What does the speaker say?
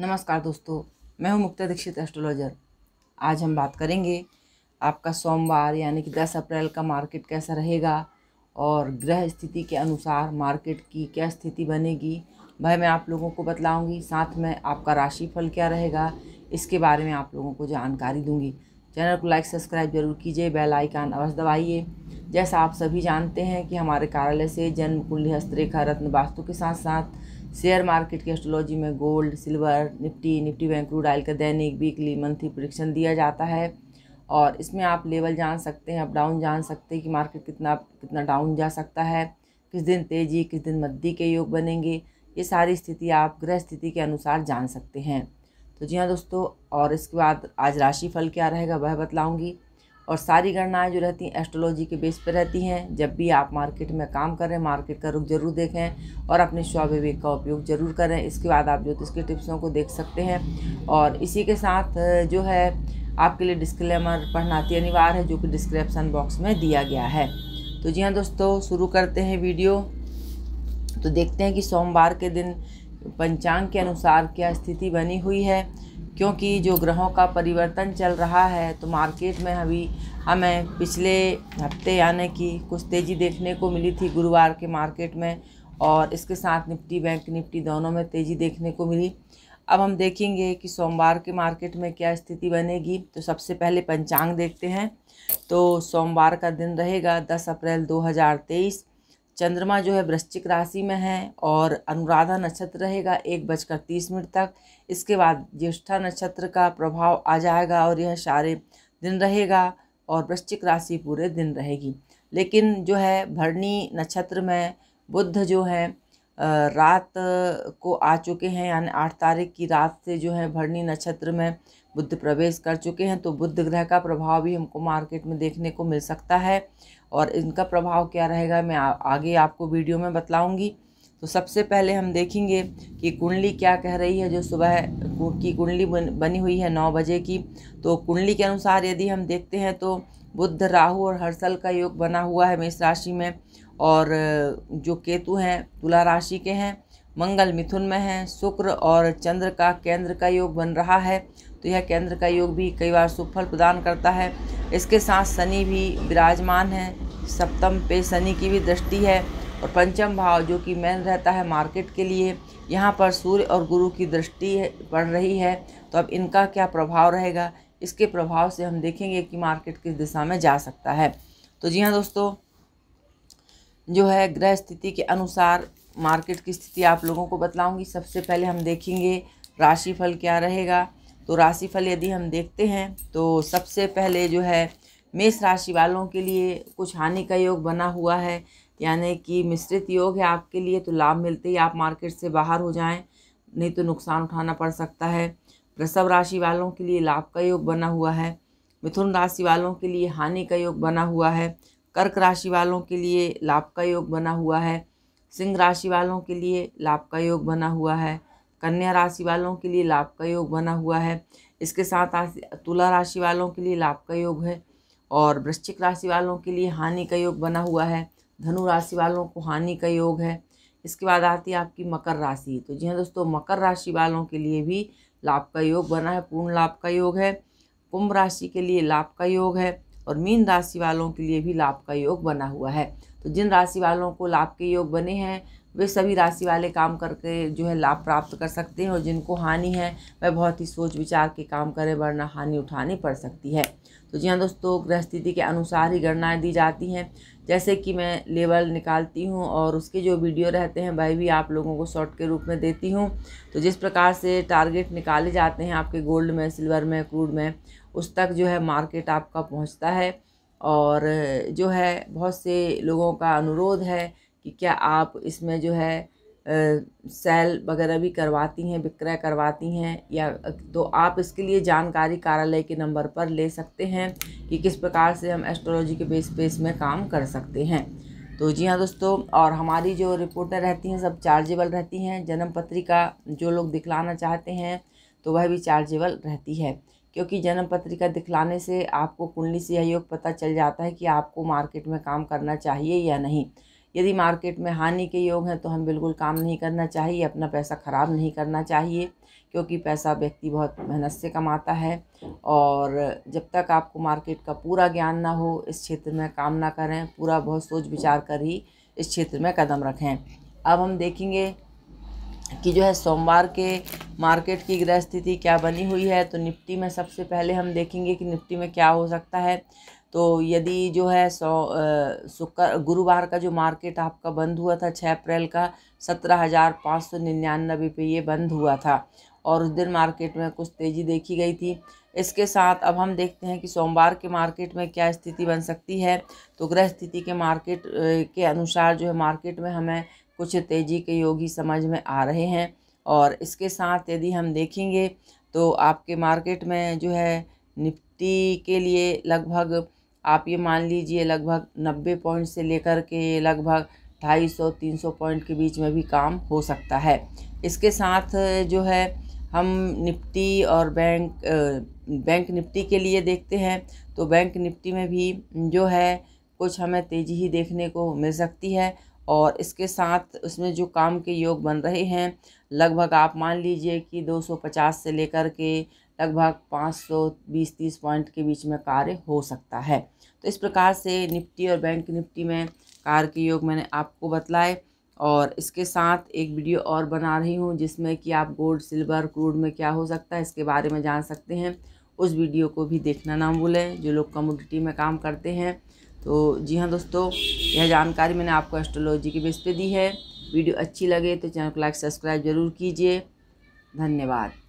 नमस्कार दोस्तों मैं हूं मुक्ता दीक्षित एस्ट्रोलॉजर आज हम बात करेंगे आपका सोमवार यानी कि 10 अप्रैल का मार्केट कैसा रहेगा और ग्रह स्थिति के अनुसार मार्केट की क्या स्थिति बनेगी भाई मैं आप लोगों को बतलाऊंगी साथ में आपका राशिफल क्या रहेगा इसके बारे में आप लोगों को जानकारी दूंगी चैनल को लाइक सब्सक्राइब जरूर कीजिए बेल आइकान अवश्य दबाइए जैसा आप सभी जानते हैं कि हमारे कार्यालय से जन्म कुंडली हस्तरेखा रत्न वास्तु के साथ साथ शेयर मार्केट की एस्ट्रोलॉजी में gold silver Nifty Nifty bank crude oil का दैनिक वीकली मंथली प्रोडिक्शन दिया जाता है और इसमें आप लेवल जान सकते हैं अप डाउन जान सकते हैं कि मार्केट कितना कितना डाउन जा सकता है किस दिन तेजी किस दिन मद्दी के योग बनेंगे ये सारी स्थिति आप ग्रह स्थिति के अनुसार जान सकते हैं तो जी हाँ दोस्तों और इसके बाद आज राशि फल क्या रहेगा वह बतलाऊँगी और सारी गणनाएं जो रहती हैं एस्ट्रोलॉजी के बेस पर रहती हैं जब भी आप मार्केट में काम करें मार्केट का रुख जरूर देखें और अपने स्व का उपयोग ज़रूर करें इसके बाद आप ज्योतिष के टिप्सों को देख सकते हैं और इसी के साथ जो है आपके लिए डिस्क्लेमर पढ़ना अति अनिवार्य है जो कि डिस्क्रिप्सन बॉक्स में दिया गया है तो जी हाँ दोस्तों शुरू करते हैं वीडियो तो देखते हैं कि सोमवार के दिन पंचांग के अनुसार क्या स्थिति बनी हुई है क्योंकि जो ग्रहों का परिवर्तन चल रहा है तो मार्केट में अभी हमें पिछले हफ्ते यानी कि कुछ तेज़ी देखने को मिली थी गुरुवार के मार्केट में और इसके साथ निफ्टी बैंक निफ्टी दोनों में तेज़ी देखने को मिली अब हम देखेंगे कि सोमवार के मार्केट में क्या स्थिति बनेगी तो सबसे पहले पंचांग देखते हैं तो सोमवार का दिन रहेगा दस अप्रैल दो चंद्रमा जो है वृश्चिक राशि में है और अनुराधा नक्षत्र रहेगा एक बजकर तीस मिनट तक इसके बाद ज्येष्ठा नक्षत्र का प्रभाव आ जाएगा और यह सारे दिन रहेगा और वृश्चिक राशि पूरे दिन रहेगी लेकिन जो है भरणी नक्षत्र में बुद्ध जो है रात को आ चुके हैं यानी आठ तारीख की रात से जो है भरणी नक्षत्र में बुद्ध प्रवेश कर चुके हैं तो बुद्ध ग्रह का प्रभाव भी हमको मार्केट में देखने को मिल सकता है और इनका प्रभाव क्या रहेगा मैं आ, आगे आपको वीडियो में बतलाऊँगी तो सबसे पहले हम देखेंगे कि कुंडली क्या कह रही है जो सुबह की कुंडली बनी हुई है नौ बजे की तो कुंडली के अनुसार यदि हम देखते हैं तो बुद्ध राहु और हर्षल का योग बना हुआ है मेष राशि में और जो केतु हैं तुला राशि के हैं मंगल मिथुन में हैं शुक्र और चंद्र का केंद्र का योग बन रहा है तो यह केंद्र का योग भी कई बार सुफल प्रदान करता है इसके साथ शनि भी विराजमान है सप्तम पे शनि की भी दृष्टि है और पंचम भाव जो कि मैन रहता है मार्केट के लिए यहाँ पर सूर्य और गुरु की दृष्टि पड़ रही है तो अब इनका क्या प्रभाव रहेगा इसके प्रभाव से हम देखेंगे कि मार्केट किस दिशा में जा सकता है तो जी हाँ दोस्तों जो है ग्रह स्थिति के अनुसार मार्केट की स्थिति आप लोगों को बतलाऊंगी सबसे पहले हम देखेंगे राशिफल क्या रहेगा तो राशिफल यदि हम देखते हैं तो सबसे पहले जो है मेष राशि वालों के लिए कुछ हानि का योग बना हुआ है यानी कि मिश्रित योग है आपके लिए तो लाभ मिलते ही आप मार्केट से बाहर हो जाएं नहीं तो नुकसान उठाना पड़ सकता है वृषभ राशि वालों के लिए लाभ का योग बना हुआ है मिथुन राशि वालों के लिए हानि का योग बना हुआ है कर्क राशि वालों के लिए लाभ का योग बना हुआ है सिंह राशि वालों के लिए लाभ का योग बना हुआ है कन्या राशि वालों के लिए लाभ का योग बना हुआ है इसके साथ तुला राशि वालों के लिए लाभ का योग है और वृश्चिक राशि वालों के लिए हानि का योग बना हुआ है धनु राशि वालों को हानि का योग है इसके बाद आती है आपकी मकर राशि तो जी हाँ दोस्तों मकर राशि वालों के लिए भी लाभ का योग बना है पूर्ण लाभ का योग है कुंभ राशि के लिए लाभ का योग है और मीन राशि वालों के लिए भी लाभ का योग बना हुआ है तो जिन राशि वालों को लाभ के योग बने हैं वे सभी राशि वाले काम करके जो है लाभ प्राप्त कर सकते हैं और जिनको हानि है वह बहुत ही सोच विचार के काम करें वरना हानि उठानी पड़ सकती है तो जी हाँ दोस्तों ग्रह स्थिति के अनुसार ही गणनाएँ दी जाती हैं जैसे कि मैं लेवल निकालती हूँ और उसके जो वीडियो रहते हैं वह भी आप लोगों को शॉर्ट के रूप में देती हूँ तो जिस प्रकार से टारगेट निकाले जाते हैं आपके गोल्ड में सिल्वर में क्रूड में उस तक जो है मार्केट आपका पहुँचता है और जो है बहुत से लोगों का अनुरोध है कि क्या आप इसमें जो है सेल वगैरह भी करवाती हैं विक्रय करवाती हैं या तो आप इसके लिए जानकारी कार्यालय के नंबर पर ले सकते हैं कि किस प्रकार से हम एस्ट्रोलॉजी के बेस पे इसमें काम कर सकते हैं तो जी हाँ दोस्तों और हमारी जो रिपोर्टर रहती हैं सब चार्जेबल रहती हैं जन्म पत्रिका जो लोग दिखलाना चाहते हैं तो वह भी चार्जेबल रहती है क्योंकि जन्म पत्रिका दिखलाने से आपको कुंडली से यह योग पता चल जाता है कि आपको मार्केट में काम करना चाहिए या नहीं यदि मार्केट में हानि के योग हैं तो हम बिल्कुल काम नहीं करना चाहिए अपना पैसा ख़राब नहीं करना चाहिए क्योंकि पैसा व्यक्ति बहुत मेहनत से कमाता है और जब तक आपको मार्केट का पूरा ज्ञान ना हो इस क्षेत्र में काम ना करें पूरा बहुत सोच विचार कर ही इस क्षेत्र में कदम रखें अब हम देखेंगे कि जो है सोमवार के मार्केट की ग्रह स्थिति क्या बनी हुई है तो निफ्टी में सबसे पहले हम देखेंगे कि निफ्टी में क्या हो सकता है तो यदि जो है सौ शुक्र गुरुवार का जो मार्केट आपका बंद हुआ था छः अप्रैल का सत्रह हज़ार पाँच सौ निन्यानबे पे ये बंद हुआ था और उस दिन मार्केट में कुछ तेज़ी देखी गई थी इसके साथ अब हम देखते हैं कि सोमवार के मार्केट में क्या स्थिति बन सकती है तो ग्रह स्थिति के मार्केट के अनुसार जो है मार्केट में हमें कुछ तेजी के योगी समझ में आ रहे हैं और इसके साथ यदि हम देखेंगे तो आपके मार्केट में जो है निफ्टी के लिए लगभग आप ये मान लीजिए लगभग नब्बे पॉइंट से लेकर के लगभग ढाई सौ तीन सौ पॉइंट के बीच में भी काम हो सकता है इसके साथ जो है हम निफ्टी और बैंक बैंक निफ्टी के लिए देखते हैं तो बैंक निफ्टी में भी जो है कुछ हमें तेज़ी ही देखने को मिल सकती है और इसके साथ उसमें जो काम के योग बन रहे हैं लगभग आप मान लीजिए कि 250 से लेकर के लगभग 520-30 पॉइंट के बीच में कार्य हो सकता है तो इस प्रकार से निफ्टी और बैंक निफ्टी में कार्य के योग मैंने आपको बतलाए और इसके साथ एक वीडियो और बना रही हूँ जिसमें कि आप गोल्ड सिल्वर क्रूड में क्या हो सकता है इसके बारे में जान सकते हैं उस वीडियो को भी देखना ना भूलें जो लोग कमोडिटी में काम करते हैं तो जी हाँ दोस्तों यह जानकारी मैंने आपको एस्ट्रोलॉजी के बेस पे दी है वीडियो अच्छी लगे तो चैनल को लाइक सब्सक्राइब जरूर कीजिए धन्यवाद